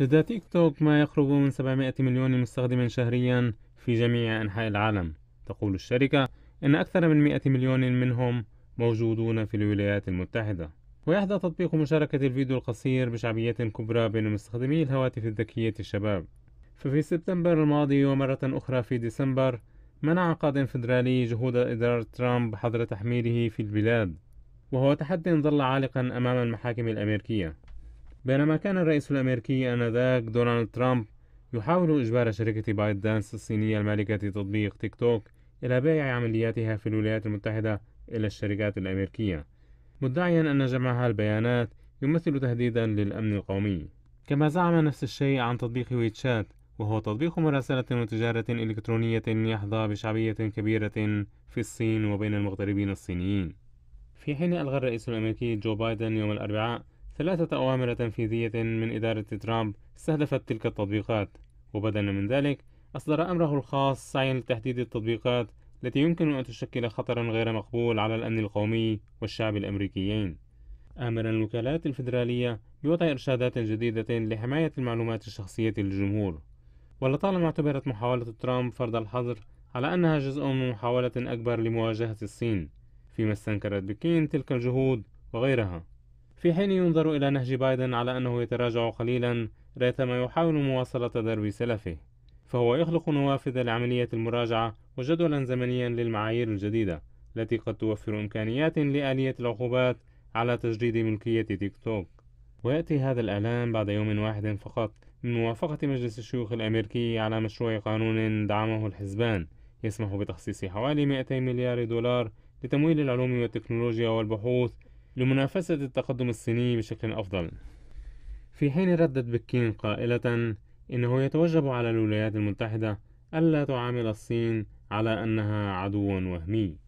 لدى تيك توك ما يقرب من 700 مليون مستخدم شهريا في جميع أنحاء العالم تقول الشركة أن أكثر من 100 مليون منهم موجودون في الولايات المتحدة ويحظى تطبيق مشاركة الفيديو القصير بشعبية كبرى بين مستخدمي الهواتف الذكية الشباب ففي سبتمبر الماضي ومرة أخرى في ديسمبر منع قاض فيدرالي جهود إدارة ترامب حظر تحميله في البلاد وهو تحد ظل عالقا أمام المحاكم الأمريكية بينما كان الرئيس الأمريكي آنذاك دونالد ترامب يحاول إجبار شركة بايت دانس الصينية المالكة تطبيق تيك توك إلى بيع عملياتها في الولايات المتحدة إلى الشركات الأمريكية مدعيا أن جمعها البيانات يمثل تهديدا للأمن القومي كما زعم نفس الشيء عن تطبيق ويتشات وهو تطبيق مراسلة وتجارة إلكترونية يحظى بشعبية كبيرة في الصين وبين المغتربين الصينيين في حين ألغى الرئيس الأمريكي جو بايدن يوم الأربعاء ثلاثة أوامر تنفيذية من إدارة ترامب استهدفت تلك التطبيقات وبدلا من ذلك أصدر أمره الخاص سعيا لتحديد التطبيقات التي يمكن أن تشكل خطرا غير مقبول على الأمن القومي والشعب الأمريكيين آمر الوكالات الفيدرالية بوضع إرشادات جديدة لحماية المعلومات الشخصية للجمهور ولطالما اعتبرت محاولة ترامب فرض الحظر على أنها جزء من محاولة أكبر لمواجهة الصين فيما استنكرت بكين تلك الجهود وغيرها في حين ينظر إلى نهج بايدن على أنه يتراجع قليلا ريثما يحاول مواصلة درب سلفه فهو يخلق نوافذ لعملية المراجعة وجدولا زمنيا للمعايير الجديدة التي قد توفر إمكانيات لآلية العقوبات على تجريد ملكية تيك توك ويأتي هذا الإعلان بعد يوم واحد فقط من موافقة مجلس الشيوخ الأمريكي على مشروع قانون دعمه الحزبان يسمح بتخصيص حوالي 200 مليار دولار لتمويل العلوم والتكنولوجيا والبحوث لمنافسة التقدم الصيني بشكل أفضل في حين ردت بكين قائلة إنه يتوجب على الولايات المتحدة ألا تعامل الصين على أنها عدو وهمي